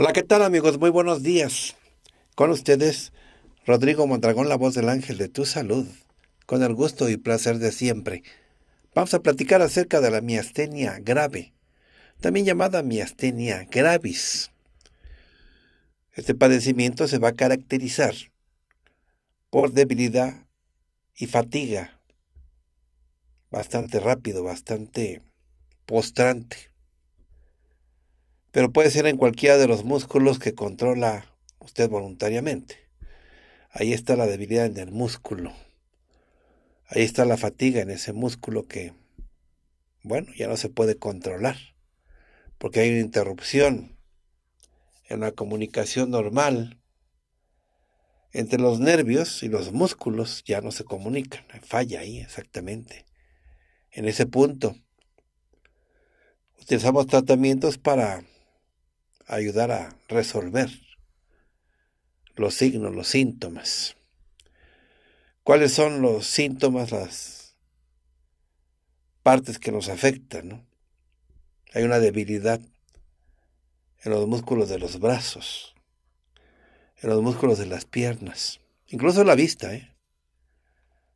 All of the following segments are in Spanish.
Hola, ¿qué tal amigos? Muy buenos días. Con ustedes, Rodrigo Mondragón, la voz del ángel de tu salud, con el gusto y placer de siempre. Vamos a platicar acerca de la miastenia grave, también llamada miastenia gravis. Este padecimiento se va a caracterizar por debilidad y fatiga, bastante rápido, bastante postrante pero puede ser en cualquiera de los músculos que controla usted voluntariamente. Ahí está la debilidad en el músculo. Ahí está la fatiga en ese músculo que, bueno, ya no se puede controlar, porque hay una interrupción en la comunicación normal entre los nervios y los músculos ya no se comunican, falla ahí exactamente, en ese punto. Utilizamos tratamientos para ayudar a resolver los signos, los síntomas. ¿Cuáles son los síntomas, las partes que nos afectan? Hay una debilidad en los músculos de los brazos, en los músculos de las piernas, incluso en la vista. ¿eh?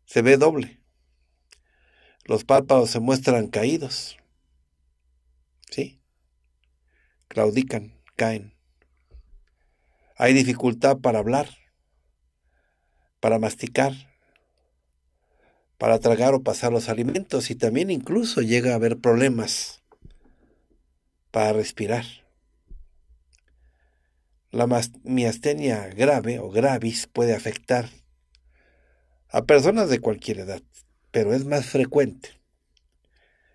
Se ve doble. Los párpados se muestran caídos. ¿Sí? Claudican caen. Hay dificultad para hablar, para masticar, para tragar o pasar los alimentos y también incluso llega a haber problemas para respirar. La miastenia grave o gravis puede afectar a personas de cualquier edad, pero es más frecuente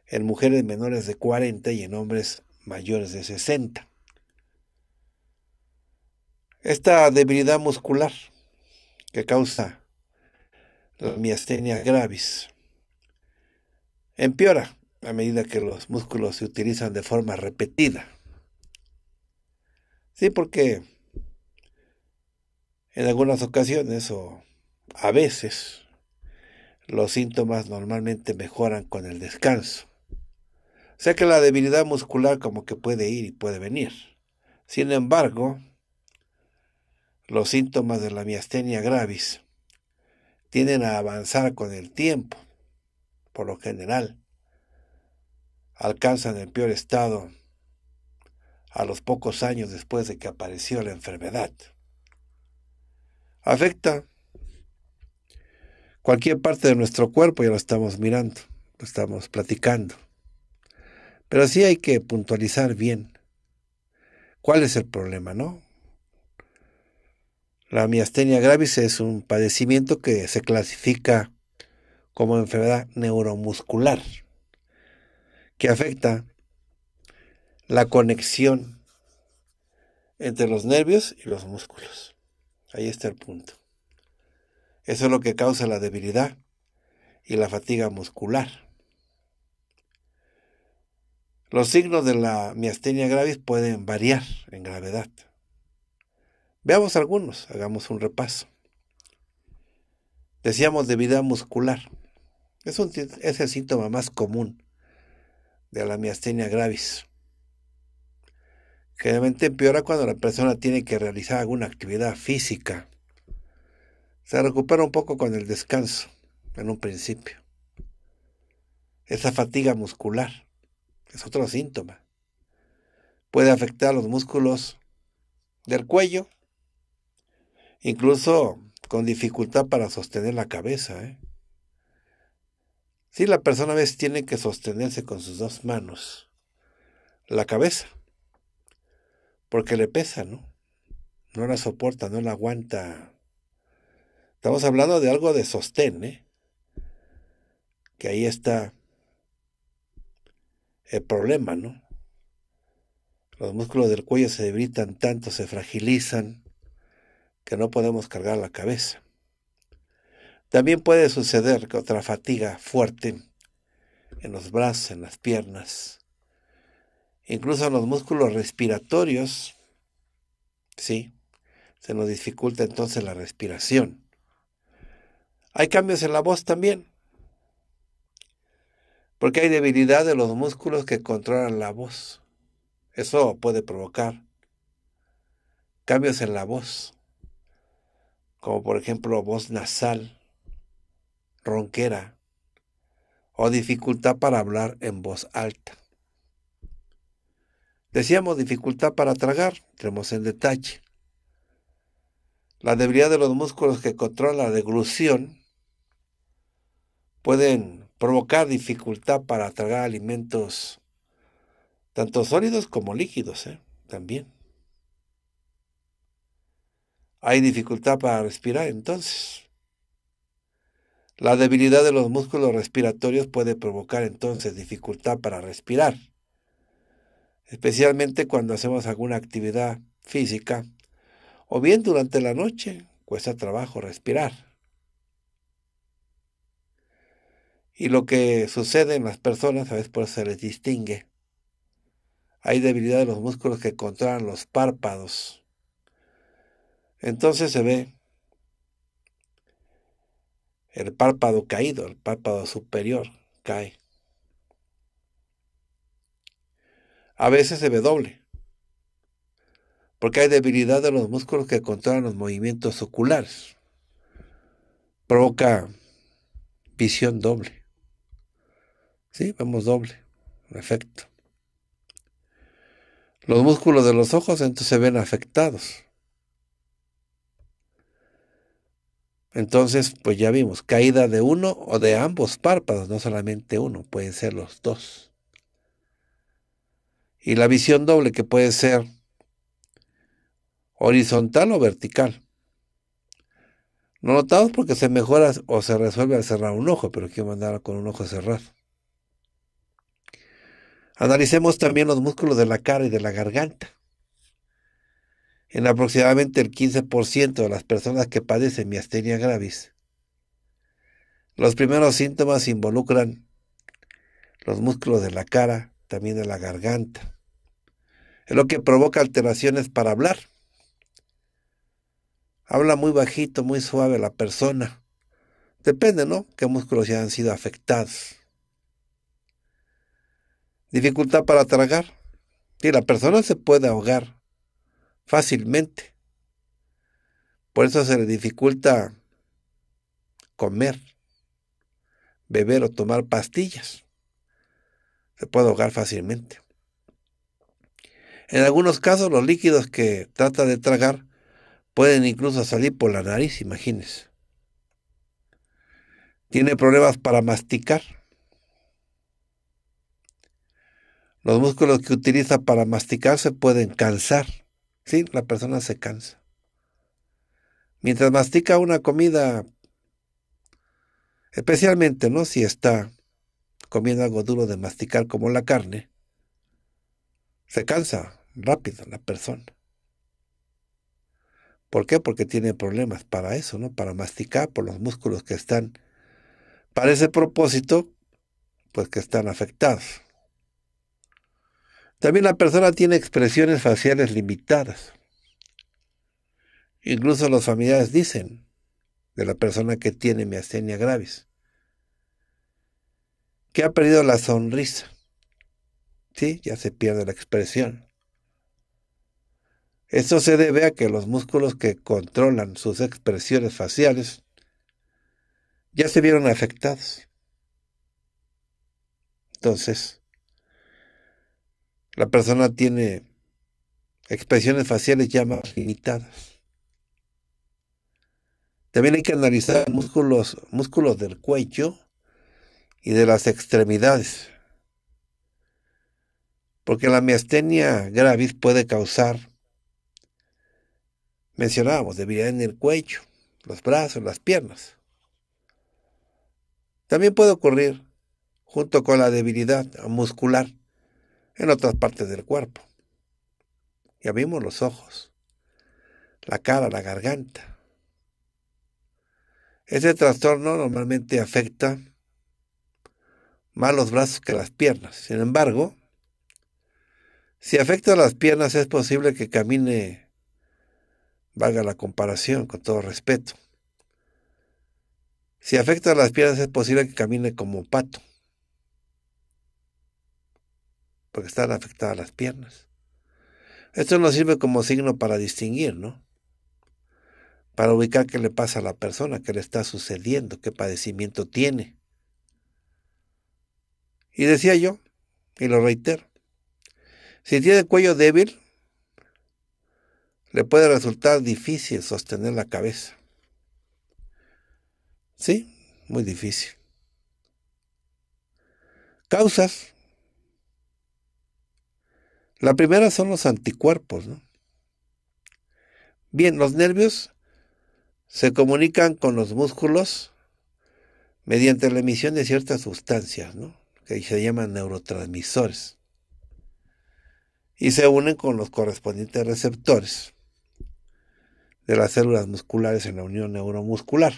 en mujeres menores de 40 y en hombres mayores de 60. Esta debilidad muscular que causa la miastenia gravis empeora a medida que los músculos se utilizan de forma repetida. Sí, porque en algunas ocasiones o a veces los síntomas normalmente mejoran con el descanso. O sea que la debilidad muscular como que puede ir y puede venir. Sin embargo, los síntomas de la miastenia gravis tienden a avanzar con el tiempo, por lo general. Alcanzan el peor estado a los pocos años después de que apareció la enfermedad. Afecta cualquier parte de nuestro cuerpo, ya lo estamos mirando, lo estamos platicando. Pero sí hay que puntualizar bien cuál es el problema, ¿no? La miastenia gravis es un padecimiento que se clasifica como enfermedad neuromuscular que afecta la conexión entre los nervios y los músculos. Ahí está el punto. Eso es lo que causa la debilidad y la fatiga muscular. Los signos de la miastenia gravis pueden variar en gravedad. Veamos algunos, hagamos un repaso. Decíamos debilidad muscular. Es, el síntoma más común de la miastenia gravis. Generalmente empeora cuando la persona tiene que realizar alguna actividad física. Se recupera un poco con el descanso, en un principio. Esa fatiga muscular es otro síntoma. Puede afectar los músculos del cuello, incluso con dificultad para sostener la cabeza. ¿eh? Sí, la persona a veces tiene que sostenerse con sus dos manos la cabeza, porque le pesa, ¿no? No la soporta, no la aguanta. Estamos hablando de algo de sostén, ¿eh? Que ahí está el problema, ¿no? Los músculos del cuello se debilitan tanto, se fragilizan, que no podemos cargar la cabeza. También puede suceder que otra fatiga fuerte en los brazos, en las piernas, incluso en los músculos respiratorios, sí, se nos dificulta entonces la respiración. Hay cambios en la voz también, porque hay debilidad de los músculos que controlan la voz. Eso puede provocar cambios en la voz como por ejemplo voz nasal, ronquera o dificultad para hablar en voz alta. Decíamos dificultad para tragar, tenemos en detalle. La debilidad de los músculos que controlan la deglución pueden provocar dificultad para tragar alimentos tanto sólidos como líquidos ¿eh? también hay dificultad para respirar, entonces. La debilidad de los músculos respiratorios puede provocar entonces dificultad para respirar, especialmente cuando hacemos alguna actividad física o bien durante la noche cuesta trabajo respirar. Y lo que sucede en las personas a veces por se les distingue. Hay debilidad de los músculos que controlan los párpados entonces se ve el párpado caído, el párpado superior cae. A veces se ve doble, porque hay debilidad de los músculos que controlan los movimientos oculares. Provoca visión doble. Sí, vemos doble, en efecto. Los músculos de los ojos entonces se ven afectados. Entonces, pues ya vimos, caída de uno o de ambos párpados, no solamente uno, pueden ser los dos. Y la visión doble que puede ser horizontal o vertical. No notamos porque se mejora o se resuelve al cerrar un ojo, pero quiero mandar con un ojo cerrado. Analicemos también los músculos de la cara y de la garganta en aproximadamente el 15% de las personas que padecen miastenia gravis. Los primeros síntomas involucran los músculos de la cara, también de la garganta. Es lo que provoca alteraciones para hablar. Habla muy bajito, muy suave la persona. Depende, ¿no? Qué músculos ya han sido afectados. Dificultad para tragar. Y la persona se puede ahogar fácilmente. Por eso se le dificulta comer, beber o tomar pastillas. Se puede ahogar fácilmente. En algunos casos los líquidos que trata de tragar pueden incluso salir por la nariz, imagínense. Tiene problemas para masticar. Los músculos que utiliza para masticar se pueden cansar. Sí, la persona se cansa. Mientras mastica una comida, especialmente, ¿no? Si está comiendo algo duro de masticar como la carne, se cansa rápido la persona. ¿Por qué? Porque tiene problemas para eso, ¿no? Para masticar, por los músculos que están, para ese propósito, pues que están afectados. También la persona tiene expresiones faciales limitadas. Incluso los familiares dicen de la persona que tiene miastenia gravis que ha perdido la sonrisa. Sí, ya se pierde la expresión. Esto se debe a que los músculos que controlan sus expresiones faciales ya se vieron afectados. Entonces, la persona tiene expresiones faciales ya más limitadas. También hay que analizar músculos, músculos del cuello y de las extremidades. Porque la miastenia gravis puede causar, mencionábamos, debilidad en el cuello, los brazos, las piernas. También puede ocurrir junto con la debilidad muscular en otras partes del cuerpo. y abrimos los ojos, la cara, la garganta. Este trastorno normalmente afecta más los brazos que las piernas. Sin embargo, si afecta las piernas es posible que camine, valga la comparación, con todo respeto. Si afecta las piernas es posible que camine como un pato. porque están afectadas las piernas. Esto nos sirve como signo para distinguir, ¿no? Para ubicar qué le pasa a la persona, qué le está sucediendo, qué padecimiento tiene. Y decía yo, y lo reitero, si tiene cuello débil, le puede resultar difícil sostener la cabeza. Sí, muy difícil. Causas, la primera son los anticuerpos. ¿no? Bien, los nervios se comunican con los músculos mediante la emisión de ciertas sustancias, ¿no? que se llaman neurotransmisores, y se unen con los correspondientes receptores de las células musculares en la unión neuromuscular.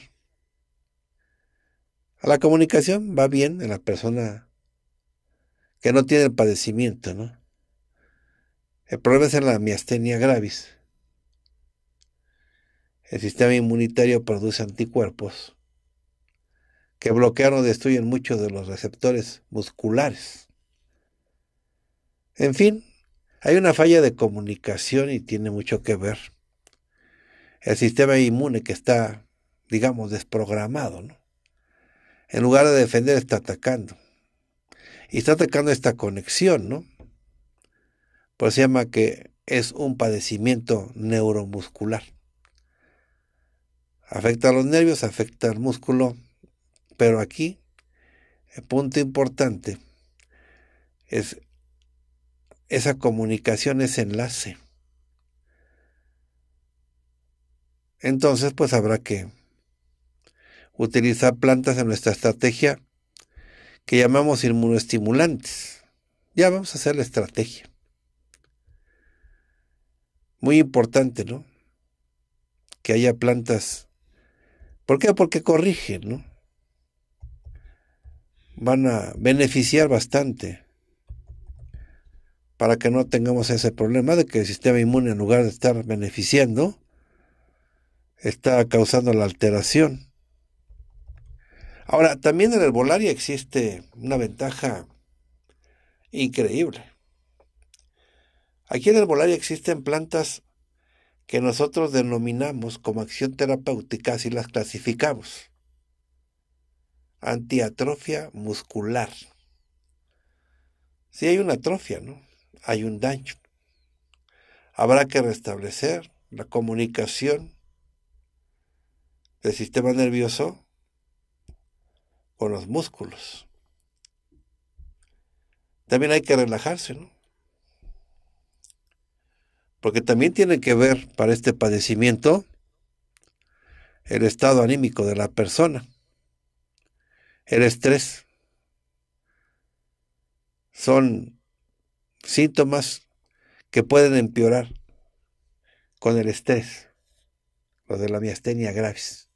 A la comunicación va bien en la persona que no tiene el padecimiento, ¿no? El problema es en la miastenia gravis. El sistema inmunitario produce anticuerpos que bloquean o destruyen muchos de los receptores musculares. En fin, hay una falla de comunicación y tiene mucho que ver. El sistema inmune que está, digamos, desprogramado, ¿no? En lugar de defender, está atacando. Y está atacando esta conexión, ¿no? pues se llama que es un padecimiento neuromuscular. Afecta a los nervios, afecta al músculo, pero aquí el punto importante es esa comunicación, ese enlace. Entonces, pues habrá que utilizar plantas en nuestra estrategia que llamamos inmunoestimulantes. Ya vamos a hacer la estrategia muy importante, ¿no? Que haya plantas. ¿Por qué? Porque corrigen, ¿no? Van a beneficiar bastante para que no tengamos ese problema de que el sistema inmune, en lugar de estar beneficiando, está causando la alteración. Ahora, también en el volaria existe una ventaja increíble. Aquí en Herbolaria existen plantas que nosotros denominamos como acción terapéutica, así las clasificamos. Antiatrofia muscular. Si hay una atrofia, ¿no? Hay un daño. Habrá que restablecer la comunicación del sistema nervioso con los músculos. También hay que relajarse, ¿no? porque también tiene que ver para este padecimiento el estado anímico de la persona, el estrés. Son síntomas que pueden empeorar con el estrés, lo de la miastenia gravis.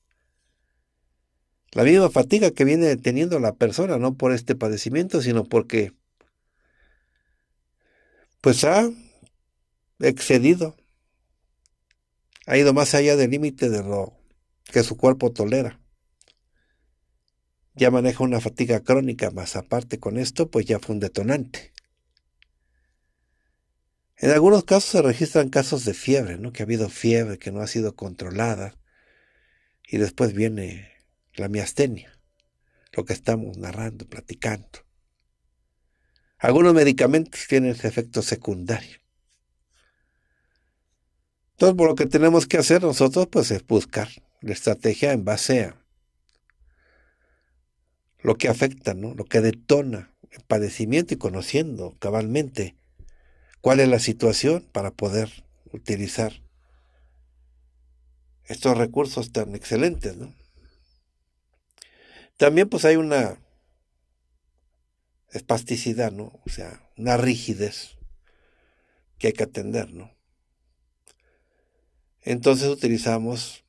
La misma fatiga que viene teniendo la persona, no por este padecimiento, sino porque pues ha excedido. Ha ido más allá del límite de lo que su cuerpo tolera. Ya maneja una fatiga crónica, más aparte con esto, pues ya fue un detonante. En algunos casos se registran casos de fiebre, ¿no? Que ha habido fiebre que no ha sido controlada. Y después viene la miastenia, lo que estamos narrando, platicando. Algunos medicamentos tienen efecto secundario. Entonces, por lo que tenemos que hacer nosotros, pues es buscar la estrategia en base a lo que afecta, ¿no? lo que detona el padecimiento y conociendo cabalmente cuál es la situación para poder utilizar estos recursos tan excelentes. ¿no? También pues hay una espasticidad, ¿no? o sea, una rigidez que hay que atender. ¿no? Entonces utilizamos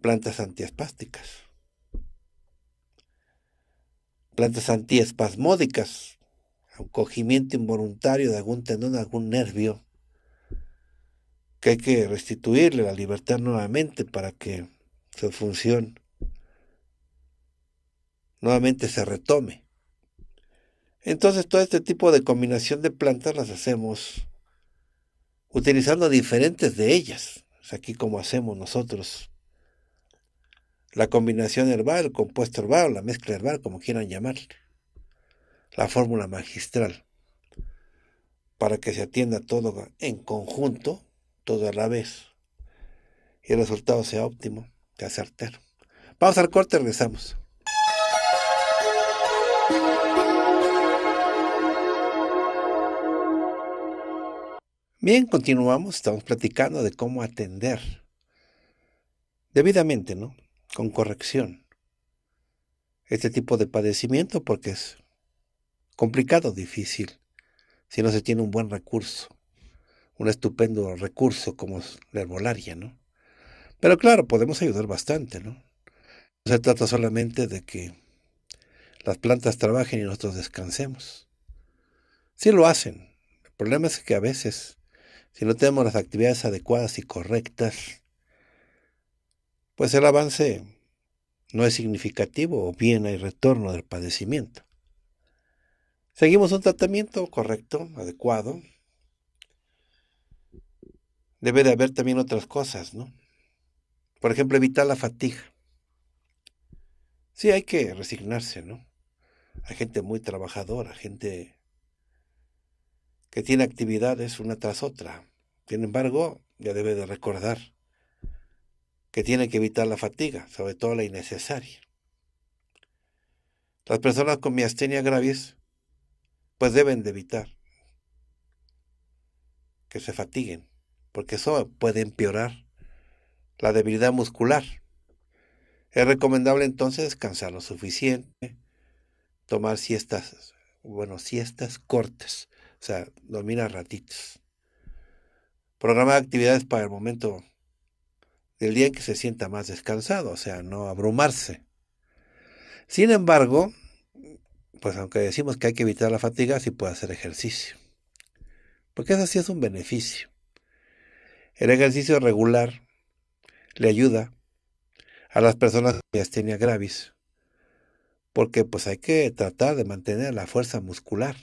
plantas antiespásticas, plantas antiespasmódicas, un cogimiento involuntario de algún tendón, algún nervio, que hay que restituirle la libertad nuevamente para que su función nuevamente se retome. Entonces todo este tipo de combinación de plantas las hacemos utilizando diferentes de ellas. aquí como hacemos nosotros. La combinación herbal, compuesto herbal, la mezcla herbal, como quieran llamar. La fórmula magistral. Para que se atienda todo en conjunto, todo a la vez. Y el resultado sea óptimo, de acertar. Vamos al corte, regresamos. Bien, continuamos, estamos platicando de cómo atender debidamente, ¿no? Con corrección. Este tipo de padecimiento porque es complicado, difícil, si no se tiene un buen recurso, un estupendo recurso como la herbolaria, ¿no? Pero claro, podemos ayudar bastante, ¿no? No se trata solamente de que las plantas trabajen y nosotros descansemos. Sí lo hacen. El problema es que a veces si no tenemos las actividades adecuadas y correctas, pues el avance no es significativo o bien hay retorno del padecimiento. Seguimos un tratamiento correcto, adecuado. Debe de haber también otras cosas, ¿no? Por ejemplo, evitar la fatiga. Sí, hay que resignarse, ¿no? Hay gente muy trabajadora, gente que tiene actividades una tras otra. Sin embargo, ya debe de recordar que tiene que evitar la fatiga, sobre todo la innecesaria. Las personas con miastenia gravis, pues deben de evitar que se fatiguen, porque eso puede empeorar la debilidad muscular. Es recomendable entonces descansar lo suficiente, tomar siestas, bueno, siestas cortas, o sea, domina ratitos. Programar actividades para el momento del día en que se sienta más descansado, o sea, no abrumarse. Sin embargo, pues aunque decimos que hay que evitar la fatiga, sí puede hacer ejercicio. Porque eso sí es un beneficio. El ejercicio regular le ayuda a las personas con tienen gravis, porque pues hay que tratar de mantener la fuerza muscular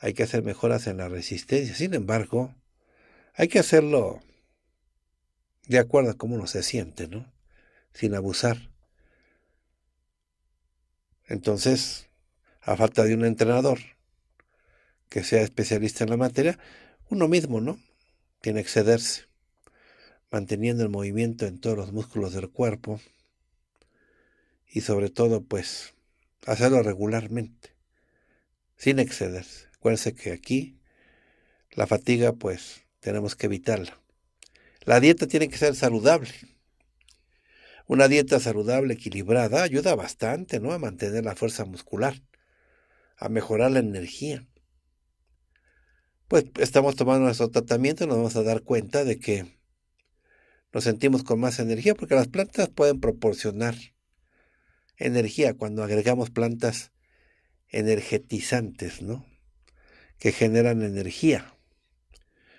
hay que hacer mejoras en la resistencia. Sin embargo, hay que hacerlo de acuerdo a cómo uno se siente, ¿no? Sin abusar. Entonces, a falta de un entrenador que sea especialista en la materia, uno mismo, ¿no? Tiene que cederse, manteniendo el movimiento en todos los músculos del cuerpo y sobre todo, pues, hacerlo regularmente sin exceder. Acuérdense que aquí la fatiga, pues, tenemos que evitarla. La dieta tiene que ser saludable. Una dieta saludable, equilibrada, ayuda bastante, ¿no? A mantener la fuerza muscular, a mejorar la energía. Pues estamos tomando nuestro tratamiento y nos vamos a dar cuenta de que nos sentimos con más energía porque las plantas pueden proporcionar energía cuando agregamos plantas energetizantes, ¿no? Que generan energía.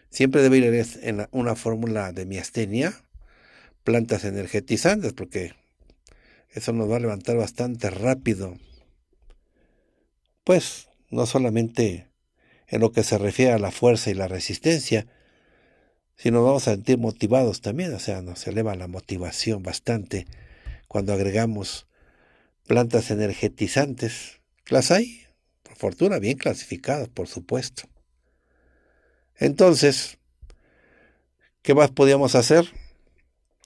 Siempre debe ir en una fórmula de miastenia, plantas energetizantes, porque eso nos va a levantar bastante rápido. Pues no solamente en lo que se refiere a la fuerza y la resistencia, ...sino vamos a sentir motivados también, o sea, nos eleva la motivación bastante cuando agregamos plantas energetizantes. Las hay, por fortuna, bien clasificadas, por supuesto. Entonces, ¿qué más podíamos hacer?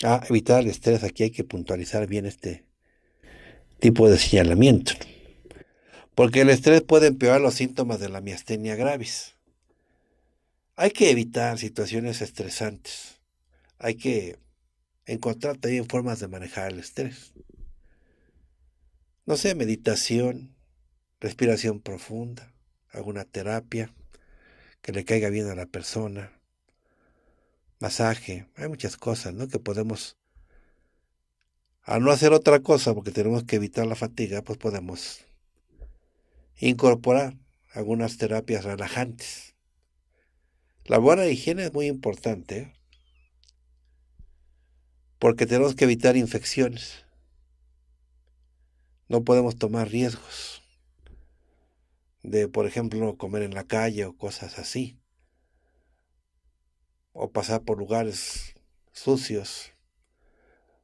Ah, evitar el estrés. Aquí hay que puntualizar bien este tipo de señalamiento. Porque el estrés puede empeorar los síntomas de la miastenia gravis. Hay que evitar situaciones estresantes. Hay que encontrar también formas de manejar el estrés. No sé, meditación, respiración profunda, alguna terapia que le caiga bien a la persona, masaje, hay muchas cosas ¿no? que podemos, al no hacer otra cosa, porque tenemos que evitar la fatiga, pues podemos incorporar algunas terapias relajantes. La buena higiene es muy importante, porque tenemos que evitar infecciones. No podemos tomar riesgos de, por ejemplo, comer en la calle o cosas así, o pasar por lugares sucios,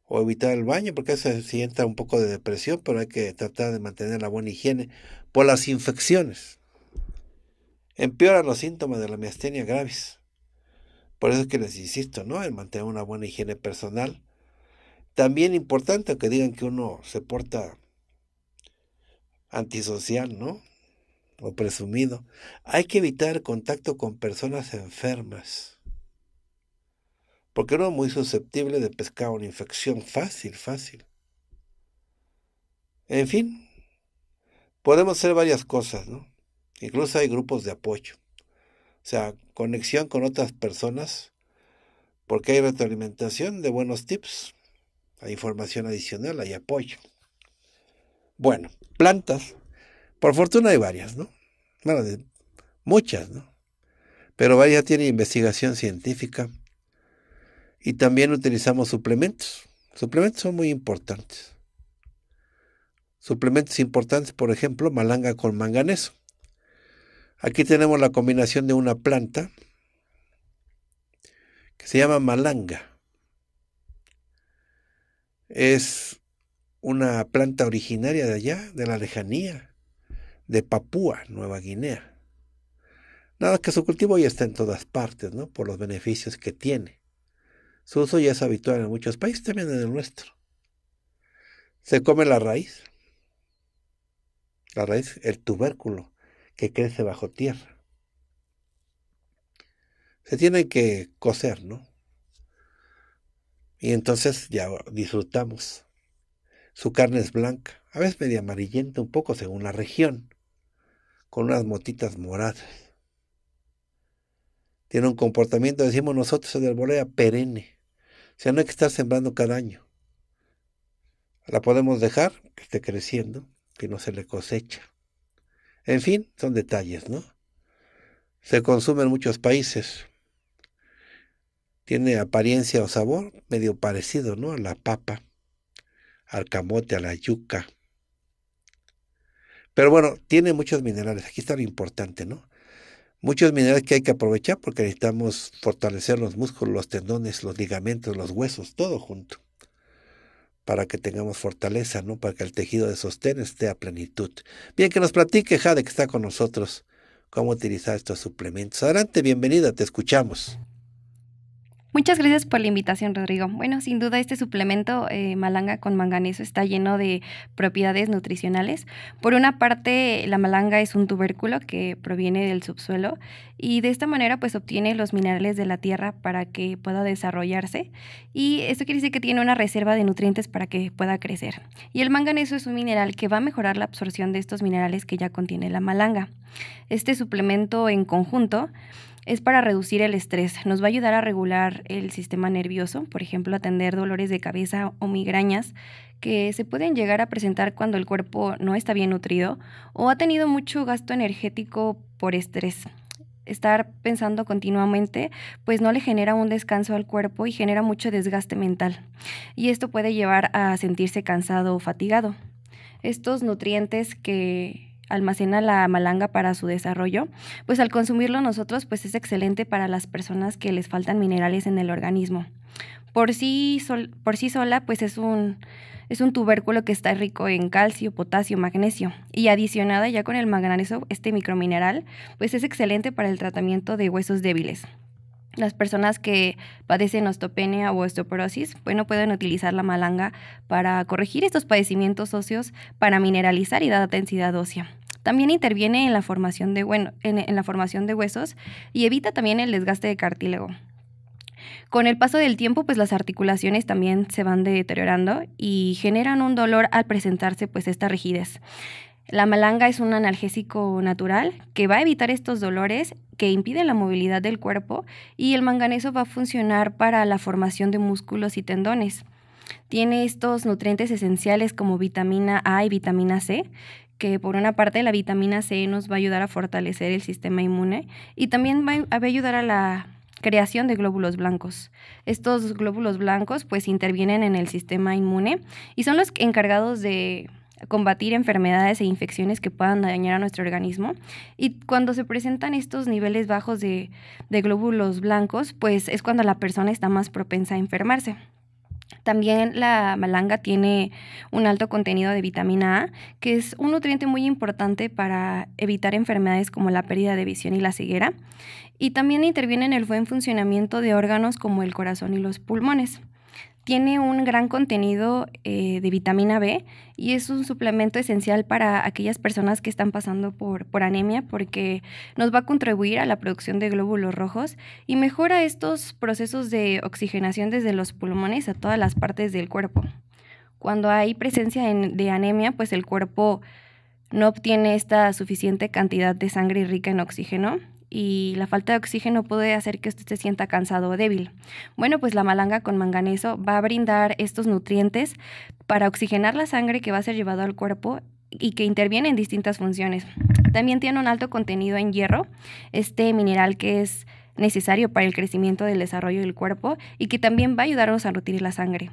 o evitar el baño, porque se sienta un poco de depresión, pero hay que tratar de mantener la buena higiene por las infecciones. Empeoran los síntomas de la miastenia gravis. Por eso es que les insisto, ¿no? En mantener una buena higiene personal. También importante que digan que uno se porta antisocial, ¿no? o presumido. Hay que evitar contacto con personas enfermas, porque uno es muy susceptible de pescar una infección fácil, fácil. En fin, podemos hacer varias cosas, ¿no? Incluso hay grupos de apoyo, o sea, conexión con otras personas, porque hay retroalimentación de buenos tips, hay información adicional, hay apoyo. Bueno, plantas. Por fortuna hay varias, ¿no? muchas, ¿no? Pero varias tienen investigación científica y también utilizamos suplementos. Suplementos son muy importantes. Suplementos importantes, por ejemplo, malanga con manganeso. Aquí tenemos la combinación de una planta que se llama malanga. Es una planta originaria de allá, de la lejanía, de Papúa, Nueva Guinea. Nada que su cultivo ya está en todas partes, ¿no? Por los beneficios que tiene. Su uso ya es habitual en muchos países, también en el nuestro. Se come la raíz. La raíz, el tubérculo, que crece bajo tierra. Se tiene que cocer, ¿no? Y entonces ya disfrutamos. Su carne es blanca, a veces media amarillenta un poco según la región con unas motitas moradas. Tiene un comportamiento, decimos nosotros, de arboleda perenne. O sea, no hay que estar sembrando cada año. La podemos dejar que esté creciendo, que no se le cosecha. En fin, son detalles, ¿no? Se consume en muchos países. Tiene apariencia o sabor medio parecido, ¿no? A la papa, al camote, a la yuca, pero bueno, tiene muchos minerales, aquí está lo importante, ¿no? Muchos minerales que hay que aprovechar porque necesitamos fortalecer los músculos, los tendones, los ligamentos, los huesos, todo junto, para que tengamos fortaleza, ¿no? Para que el tejido de sostén esté a plenitud. Bien, que nos platique Jade, que está con nosotros, cómo utilizar estos suplementos. Adelante, bienvenida, te escuchamos. Muchas gracias por la invitación, Rodrigo. Bueno, sin duda este suplemento eh, malanga con manganeso está lleno de propiedades nutricionales. Por una parte, la malanga es un tubérculo que proviene del subsuelo y de esta manera pues obtiene los minerales de la tierra para que pueda desarrollarse y esto quiere decir que tiene una reserva de nutrientes para que pueda crecer. Y el manganeso es un mineral que va a mejorar la absorción de estos minerales que ya contiene la malanga. Este suplemento en conjunto es para reducir el estrés. Nos va a ayudar a regular el sistema nervioso, por ejemplo, atender dolores de cabeza o migrañas que se pueden llegar a presentar cuando el cuerpo no está bien nutrido o ha tenido mucho gasto energético por estrés. Estar pensando continuamente pues no le genera un descanso al cuerpo y genera mucho desgaste mental. Y esto puede llevar a sentirse cansado o fatigado. Estos nutrientes que almacena la malanga para su desarrollo, pues al consumirlo nosotros pues es excelente para las personas que les faltan minerales en el organismo. Por sí, por sí sola pues es un, es un tubérculo que está rico en calcio, potasio, magnesio y adicionada ya con el magnesio, este micromineral pues es excelente para el tratamiento de huesos débiles. Las personas que padecen osteopenia o osteoporosis, pues no pueden utilizar la malanga para corregir estos padecimientos óseos, para mineralizar y dar densidad ósea. También interviene en la formación de, bueno, en, la formación de huesos y evita también el desgaste de cartílago. Con el paso del tiempo, pues las articulaciones también se van deteriorando y generan un dolor al presentarse pues esta rigidez. La malanga es un analgésico natural que va a evitar estos dolores que impiden la movilidad del cuerpo y el manganeso va a funcionar para la formación de músculos y tendones. Tiene estos nutrientes esenciales como vitamina A y vitamina C que por una parte la vitamina C nos va a ayudar a fortalecer el sistema inmune y también va a ayudar a la creación de glóbulos blancos. Estos glóbulos blancos pues intervienen en el sistema inmune y son los encargados de combatir enfermedades e infecciones que puedan dañar a nuestro organismo. Y cuando se presentan estos niveles bajos de, de glóbulos blancos, pues es cuando la persona está más propensa a enfermarse. También la malanga tiene un alto contenido de vitamina A, que es un nutriente muy importante para evitar enfermedades como la pérdida de visión y la ceguera. Y también interviene en el buen funcionamiento de órganos como el corazón y los pulmones. Tiene un gran contenido eh, de vitamina B y es un suplemento esencial para aquellas personas que están pasando por, por anemia porque nos va a contribuir a la producción de glóbulos rojos y mejora estos procesos de oxigenación desde los pulmones a todas las partes del cuerpo. Cuando hay presencia de anemia, pues el cuerpo no obtiene esta suficiente cantidad de sangre rica en oxígeno y la falta de oxígeno puede hacer que usted se sienta cansado o débil. Bueno, pues la malanga con manganeso va a brindar estos nutrientes para oxigenar la sangre que va a ser llevado al cuerpo y que interviene en distintas funciones. También tiene un alto contenido en hierro, este mineral que es necesario para el crecimiento del desarrollo del cuerpo y que también va a ayudarnos a nutrir la sangre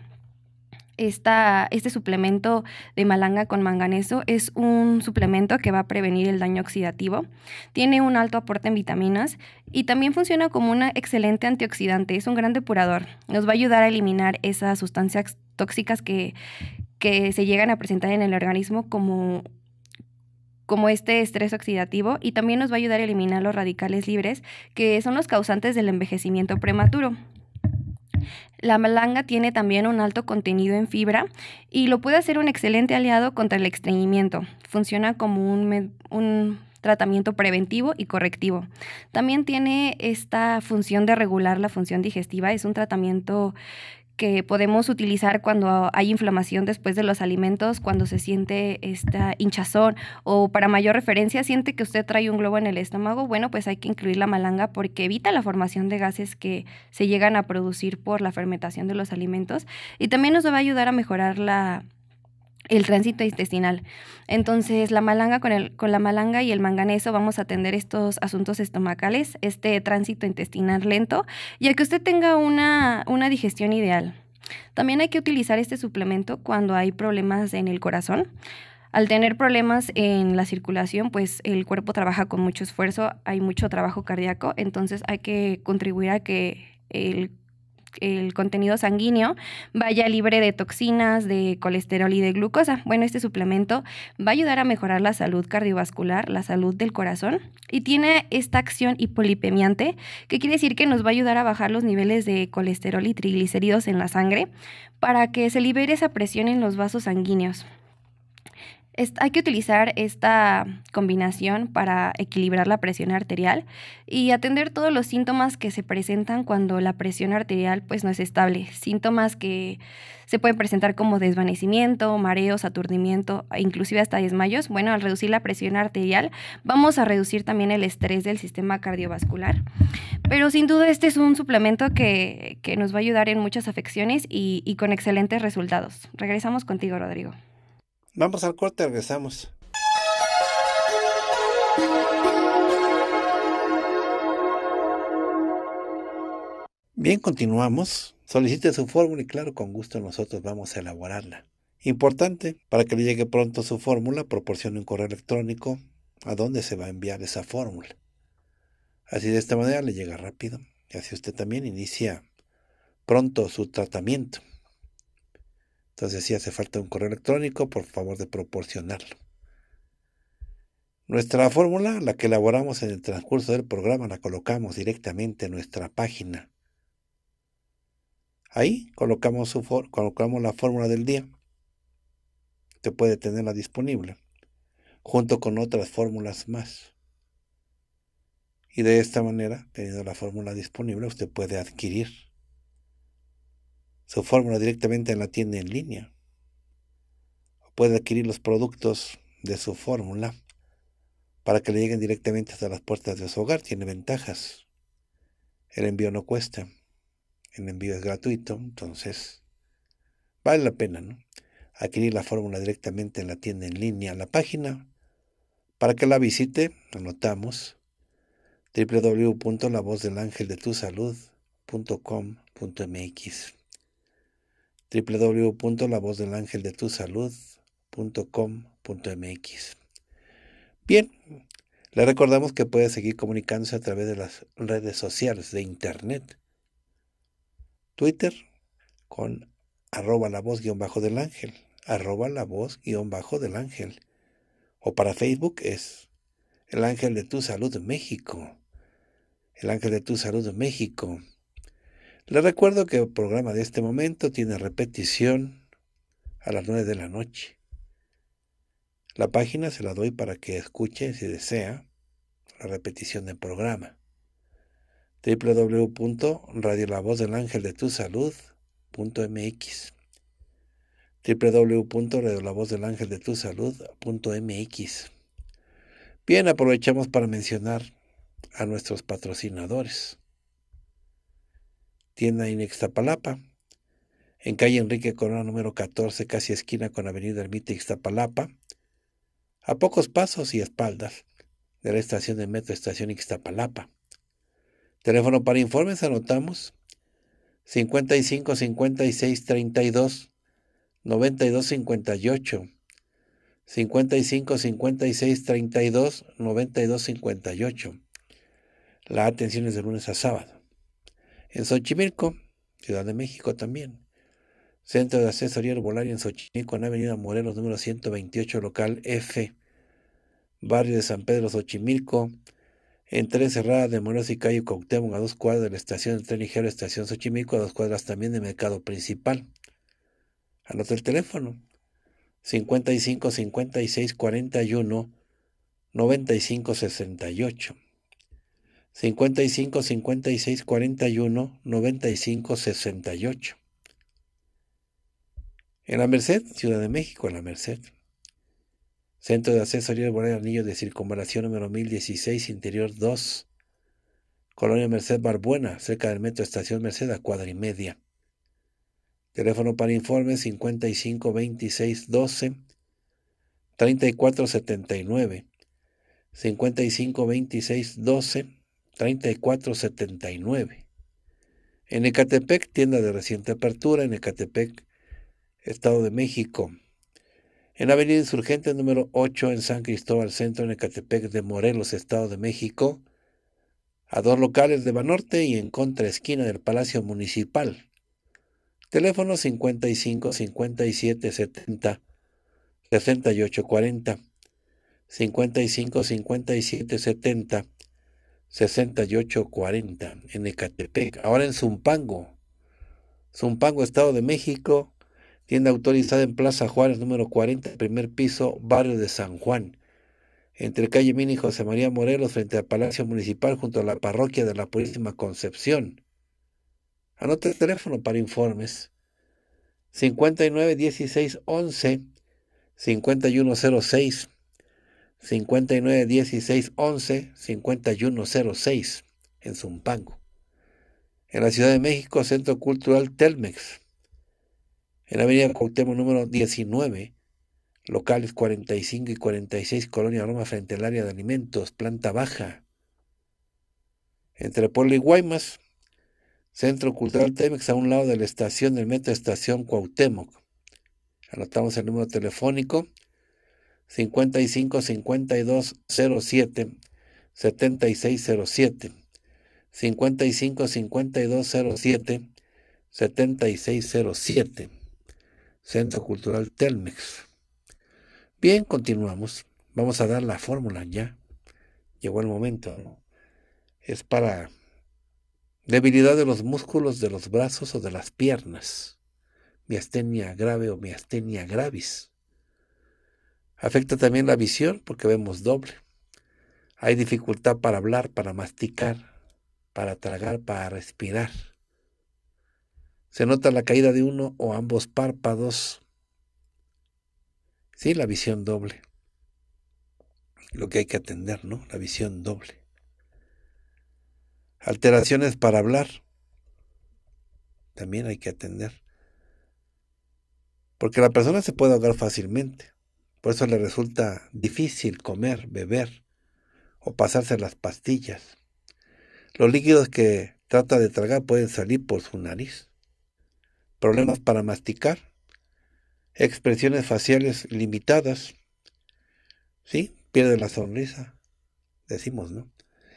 este suplemento de malanga con manganeso es un suplemento que va a prevenir el daño oxidativo. Tiene un alto aporte en vitaminas y también funciona como un excelente antioxidante. Es un gran depurador. Nos va a ayudar a eliminar esas sustancias tóxicas que, se llegan a presentar en el organismo como como este estrés oxidativo y también nos va a ayudar a eliminar los radicales libres, que son los causantes del envejecimiento prematuro. La malanga tiene también un alto contenido en fibra y lo puede hacer un excelente aliado contra el estreñimiento. Funciona como un, un tratamiento preventivo y correctivo. También tiene esta función de regular la función digestiva, es un tratamiento que podemos utilizar cuando hay inflamación después de los alimentos, cuando se siente esta hinchazón o para mayor referencia siente que usted trae un globo en el estómago, bueno, pues hay que incluir la malanga porque evita la formación de gases que se llegan a producir por la fermentación de los alimentos y también nos va a ayudar a mejorar la el tránsito intestinal. Entonces, la malanga con, el, con la malanga y el manganeso vamos a atender estos asuntos estomacales, este tránsito intestinal lento, y a que usted tenga una, una digestión ideal. También hay que utilizar este suplemento cuando hay problemas en el corazón. Al tener problemas en la circulación, pues el cuerpo trabaja con mucho esfuerzo, hay mucho trabajo cardíaco, entonces hay que contribuir a que el el contenido sanguíneo vaya libre de toxinas, de colesterol y de glucosa. Bueno, este suplemento va a ayudar a mejorar la salud cardiovascular, la salud del corazón y tiene esta acción hipolipemiante, que quiere decir que nos va a ayudar a bajar los niveles de colesterol y triglicéridos en la sangre para que se libere esa presión en los vasos sanguíneos hay que utilizar esta combinación para equilibrar la presión arterial y atender todos los síntomas que se presentan cuando la presión arterial pues, no es estable. Síntomas que se pueden presentar como desvanecimiento, mareos, aturdimiento, inclusive hasta desmayos. Bueno, al reducir la presión arterial vamos a reducir también el estrés del sistema cardiovascular. Pero sin duda este es un suplemento que, nos va a ayudar en muchas afecciones y con excelentes resultados. Regresamos contigo, Rodrigo. Vamos al corte, regresamos. Bien, continuamos. Solicite su fórmula y claro, con gusto nosotros vamos a elaborarla. Importante, para que le llegue pronto su fórmula, proporcione un correo electrónico a dónde se va a enviar esa fórmula. Así de esta manera le llega rápido y así usted también inicia pronto su tratamiento. Entonces, si hace falta un correo electrónico, por favor de proporcionarlo. Nuestra fórmula, la que elaboramos en el transcurso del programa, la colocamos directamente en nuestra página. Ahí colocamos, colocamos la fórmula del día. Usted puede tenerla disponible, junto con otras fórmulas más. Y de esta manera, teniendo la fórmula disponible, usted puede adquirir su fórmula directamente en la tienda en línea. puede adquirir los productos de su fórmula para que le lleguen directamente hasta las puertas de su hogar. Tiene ventajas. El envío no cuesta. El envío es gratuito. Entonces, vale la pena ¿no? adquirir la fórmula directamente en la tienda en línea, en la página. Para que la visite, anotamos www.lavozdelangeldetusalud.com.mx www.lavozdelangeldetusalud.com.mx. Bien, le recordamos que puede seguir comunicándose a través de las redes sociales de Internet. Twitter con arroba la voz guión bajo del ángel, arroba la voz guión bajo del ángel. O para Facebook es el ángel de tu salud México. El ángel de tu salud México. Les recuerdo que el programa de este momento tiene repetición a las 9 de la noche. La página se la doy para que escuche, si desea, la repetición del programa. www.radiolavozdelangeldetusalud.mx www.radiolavozdelangeldetusalud.mx Bien, aprovechamos para mencionar a nuestros patrocinadores tienda en Ixtapalapa, en calle Enrique Corona número 14, casi esquina con Avenida Ermita Ixtapalapa, a pocos pasos y espaldas de la estación de metro Estación Ixtapalapa. Teléfono para informes anotamos 55 56 32 92 58 55 56 32 92 58. La atención es de lunes a sábado. En Xochimilco, Ciudad de México también. Centro de Asesoría Herbolaria en Xochimilco, en Avenida Morelos, número 128, local F. Barrio de San Pedro, Xochimilco. En Tren Cerrada de Morelos y Calle Cuauhtémoc, a dos cuadras de la estación del Tren Ligero, Estación Xochimilco, a dos cuadras también de Mercado Principal. Anota el teléfono. 55 56 41 95 68. 55 56 41 95 68. En la Merced, Ciudad de México, en la Merced. Centro de Asesoría de Anillo de Circunvalación número 1016, Interior 2. Colonia Merced Barbuena, cerca del metro Estación Merced, a cuadra y media. Teléfono para informes 55 26 12 34 79. 55 26 12 3479. En Ecatepec, tienda de reciente apertura, en Ecatepec, Estado de México. En Avenida Insurgente número 8, en San Cristóbal Centro, en Ecatepec de Morelos, Estado de México. A dos locales de Banorte y en contra esquina del Palacio Municipal. Teléfono 55 57 70 68 40. 55 57 70 6840 en Ecatepec, ahora en Zumpango. Zumpango, Estado de México, tienda autorizada en Plaza Juárez, número 40, primer piso, barrio de San Juan, entre calle Mini y José María Morelos, frente al Palacio Municipal, junto a la parroquia de la Purísima Concepción. Anota el teléfono para informes. 59 16 11 5106 59 16 11 51 en Zumpango. En la Ciudad de México, Centro Cultural Telmex. En la Avenida Cuauhtémoc número 19, locales 45 y 46, Colonia Roma, frente al área de alimentos, planta baja. Entre Puebla y Guaymas, Centro Cultural Telmex a un lado de la estación del metro Estación Cuauhtémoc. Anotamos el número telefónico 55 52 07 7607 55 52 07 7607 Centro Cultural Telmex. Bien, continuamos. Vamos a dar la fórmula ya. Llegó el momento. Es para debilidad de los músculos de los brazos o de las piernas. Miastenia grave o miastenia gravis Afecta también la visión porque vemos doble. Hay dificultad para hablar, para masticar, para tragar, para respirar. Se nota la caída de uno o ambos párpados. Sí, la visión doble. Lo que hay que atender, ¿no? La visión doble. Alteraciones para hablar. También hay que atender. Porque la persona se puede ahogar fácilmente. Por eso le resulta difícil comer, beber o pasarse las pastillas. Los líquidos que trata de tragar pueden salir por su nariz. Problemas para masticar. Expresiones faciales limitadas. ¿Sí? Pierde la sonrisa. Decimos, ¿no?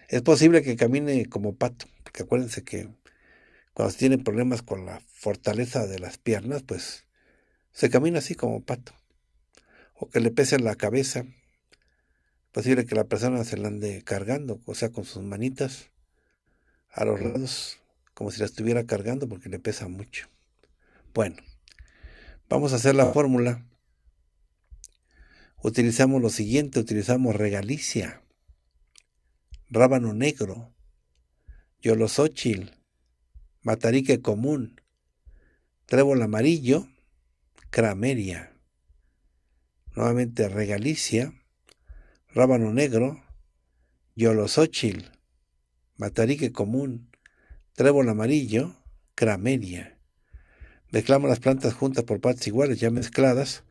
Es posible que camine como pato, porque acuérdense que cuando se tienen problemas con la fortaleza de las piernas, pues se camina así como pato o que le pese la cabeza. Posible que la persona se la ande cargando, o sea, con sus manitas a los lados, como si la estuviera cargando porque le pesa mucho. Bueno, vamos a hacer la ah. fórmula. Utilizamos lo siguiente, utilizamos regalicia, rábano negro, yolosóchil, matarique común, trébol amarillo, crameria nuevamente regalicia, rábano negro, yolosóchil, matarique común, trébol amarillo, cramenia Mezclamos las plantas juntas por partes iguales, ya mezcladas,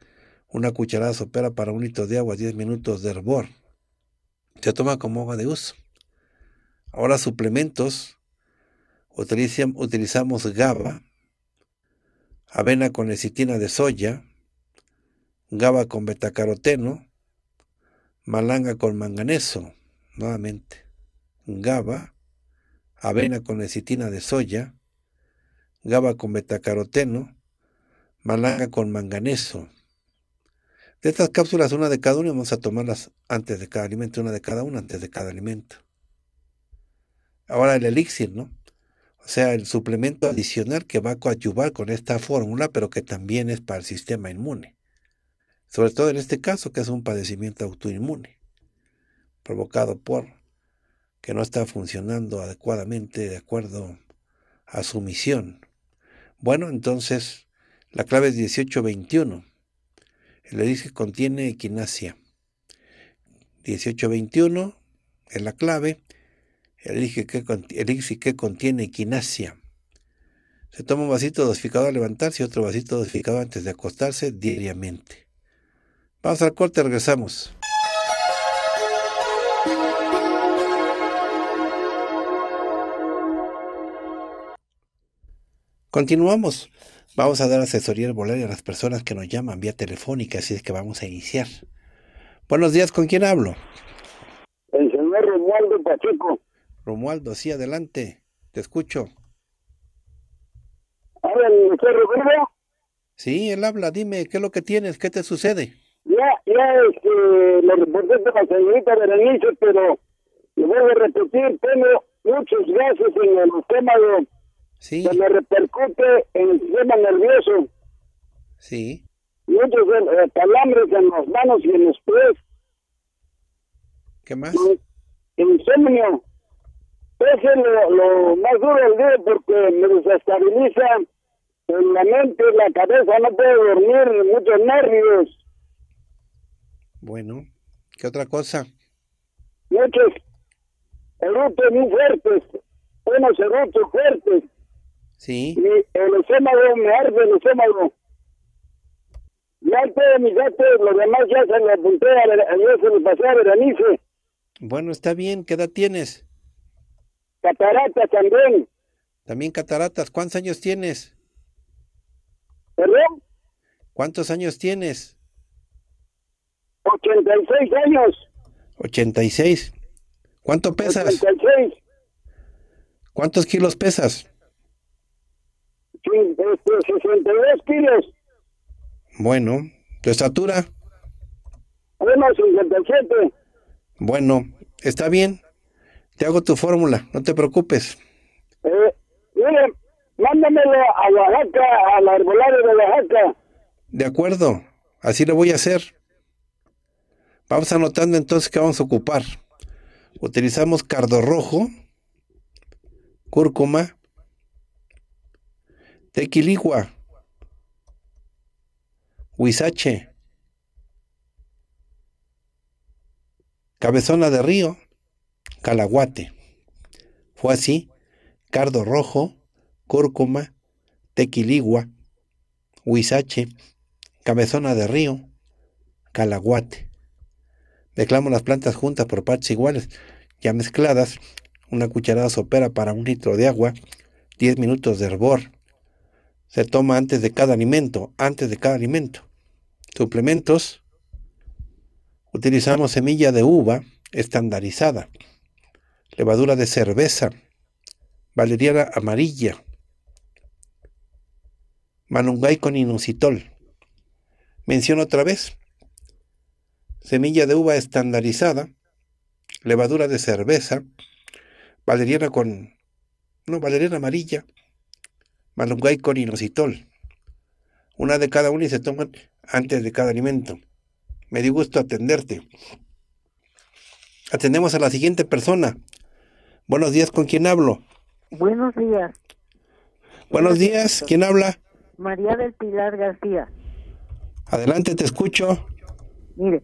una cucharada sopera para un litro de agua, 10 minutos de hervor. Se toma como agua de uso. Ahora suplementos. Utilizamos GABA, avena con lecitina de soya, GABA con betacaroteno, malanga con manganeso, nuevamente, GABA, avena con lecitina de soya, GABA con betacaroteno, malanga con manganeso. De estas cápsulas, una de cada una, vamos a tomarlas antes de cada alimento, una de cada una antes de cada alimento. Ahora el elixir, ¿no? O sea, el suplemento adicional que va a coadyuvar con esta fórmula, pero que también es para el sistema inmune sobre todo en este caso que es un padecimiento autoinmune, provocado por que no está funcionando adecuadamente de acuerdo a su misión. Bueno, entonces la clave es 1821. El que contiene equinacia. 1821 es la clave. elige que, que contiene equinacia. Se toma un vasito dosificado al levantarse y otro vasito dosificado antes de acostarse diariamente. Vamos al corte, regresamos. Continuamos. Vamos a dar asesoría y a las personas que nos llaman vía telefónica, así es que vamos a iniciar. Buenos días, ¿con quién hablo? El señor Romualdo Pacheco. Romualdo, sí, adelante, te escucho. ¿Habla el señor Sí, él habla, dime, ¿qué es lo que tienes? ¿Qué te sucede? Ya, ya este, lo reporté a la señorita pero le vuelvo a repetir, tengo muchos gases en el estómago sí. que me repercute en el sistema nervioso. Sí. Muchos calambres eh, en las manos y en los pies. ¿Qué más? Insomnio. Ese es lo, más duro del día porque me desestabiliza en la mente, en la cabeza, no puedo dormir, muchos nervios. Bueno, ¿qué otra cosa? Noches, es muy fuertes, Hemos erupciones fuertes. Sí. Y el estómago, me arde el estómago. Ya de mi gato, lo demás ya se me apunté, a, se me pasé a veranice. Bueno, está bien, ¿qué edad tienes? Cataratas también. También cataratas, ¿cuántos años tienes? ¿Perdón? ¿Cuántos años tienes? 86 años. 86. ¿Cuánto pesas? 86. ¿Cuántos kilos pesas? 62 este, kilos. Bueno, ¿tu estatura? 67 Bueno, está bien. Te hago tu fórmula, no te preocupes. Eh, mándamelo a Oaxaca, a la herbolaria de Oaxaca. De acuerdo, así lo voy a hacer. Vamos anotando entonces qué vamos a ocupar. Utilizamos cardo rojo, cúrcuma, tequiligua, huizache, cabezona de río, calaguate. Fue así, cardo rojo, cúrcuma, tequiligua, huizache, cabezona de río, calaguate. Declamo las plantas juntas por partes iguales, ya mezcladas, una cucharada sopera para un litro de agua, 10 minutos de hervor. Se toma antes de cada alimento, antes de cada alimento. Suplementos. Utilizamos semilla de uva estandarizada, levadura de cerveza, valeriana amarilla, manungay con inositol. Menciono otra vez, semilla de uva estandarizada, levadura de cerveza, valeriana con. no, valeriana amarilla, malungay con inositol. Una de cada una y se toman antes de cada alimento. Me dio gusto atenderte. Atendemos a la siguiente persona. Buenos días, ¿con quién hablo? Buenos días. Buenos días, ¿quién habla? María del Pilar García. Adelante, te escucho. Mire,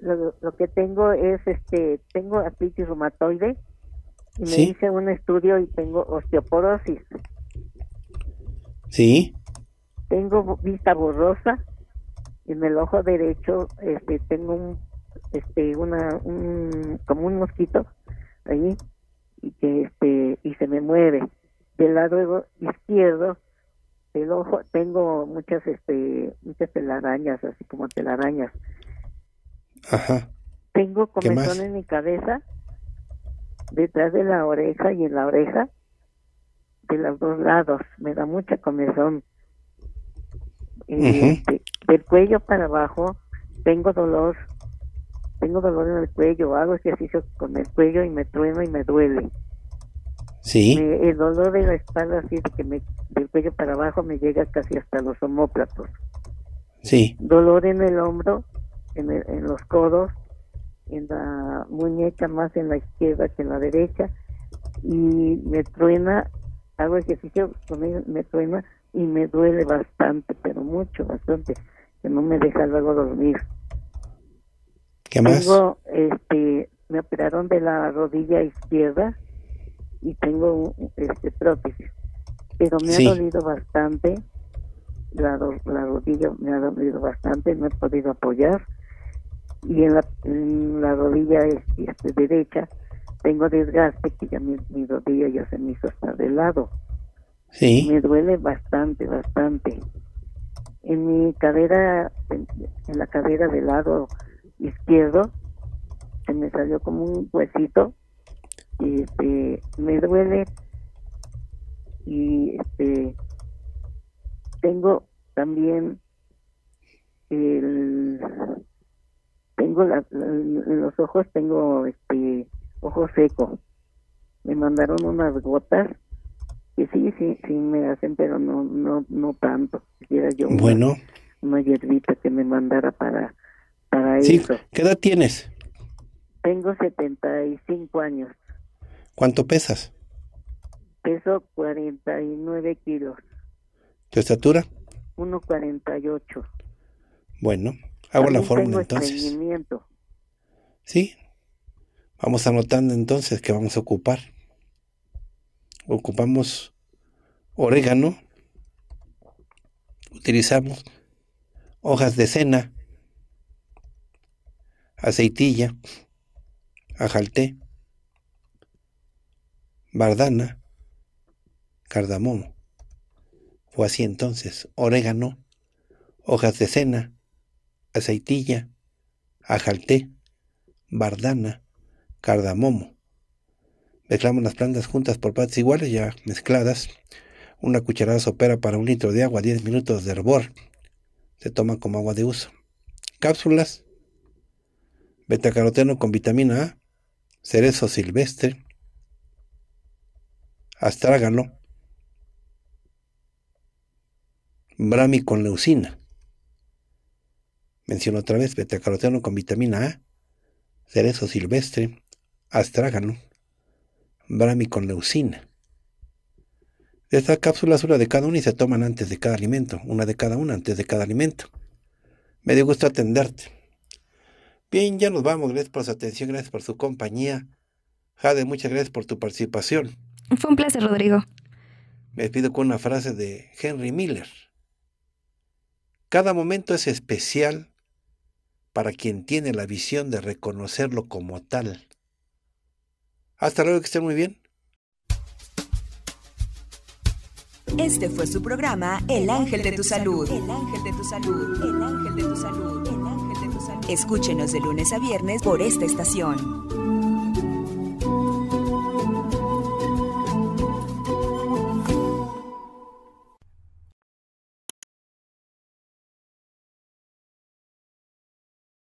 lo, lo, que tengo es, este, tengo artritis reumatoide y me hice un estudio y tengo osteoporosis. Sí. Tengo vista borrosa en el ojo derecho, este, tengo un, este, una, un, como un mosquito ahí y que este y se me mueve del lado izquierdo del ojo tengo muchas este muchas telarañas así como telarañas tengo comezón en mi cabeza, detrás de la oreja y en la oreja, de los dos lados. Me da mucha comezón. Este, del cuello para abajo tengo dolor. Tengo dolor en el cuello. Hago ejercicio con el cuello y me trueno y me duele. el dolor de la espalda, así que me, del cuello para abajo, me llega casi hasta los homóplatos. Dolor en el hombro en, los codos, en la muñeca más en la izquierda que en la derecha y me truena, hago ejercicio con me truena y me duele bastante, pero mucho, bastante, que no me deja luego dormir. ¿Qué más? este, me operaron de la rodilla izquierda y tengo este prótesis, pero me ha dolido bastante, la, la rodilla me ha dolido bastante, no he podido apoyar y en la, la rodilla este, derecha tengo desgaste que ya mi, rodilla ya se me hizo hasta de lado. Sí. Me duele bastante, bastante. En mi cadera, en, la cadera del lado izquierdo, se me salió como un huesito este, me duele y este tengo también el tengo los ojos, tengo este ojo seco. Me mandaron unas gotas que sí, sí, sí me hacen, pero no, no, no tanto. yo bueno. una, hierbita que me mandara para, para sí. ¿Qué edad tienes? Tengo 75 años. ¿Cuánto pesas? Peso 49 kilos. ¿Tu estatura? 1,48. Bueno, Hago la fórmula entonces. Sí. Vamos anotando entonces que vamos a ocupar. Ocupamos orégano. Utilizamos hojas de cena, aceitilla, ajalté, bardana, cardamomo. Fue así entonces, orégano, hojas de cena, aceitilla, ajalté, bardana, cardamomo. Mezclamos las plantas juntas por partes iguales, ya mezcladas. Una cucharada sopera para un litro de agua, 10 minutos de hervor. Se toma como agua de uso. Cápsulas. Betacaroteno con vitamina A. Cerezo silvestre. Astrágalo. Brami con leucina menciono otra vez betacaroteno con vitamina A, cerezo silvestre, astrágano, brami con leucina. De estas cápsulas, una de cada una y se toman antes de cada alimento, una de cada una antes de cada alimento. Me dio gusto atenderte. Bien, ya nos vamos. Gracias por su atención, gracias por su compañía. Jade, muchas gracias por tu participación. Fue un placer, Rodrigo. Me despido con una frase de Henry Miller. Cada momento es especial para quien tiene la visión de reconocerlo como tal. Hasta luego, que estén muy bien. Este fue su programa El Ángel de tu Salud. El Ángel de tu Salud. El Ángel de Salud. El Ángel de tu Salud. Escúchenos de lunes a viernes por esta estación.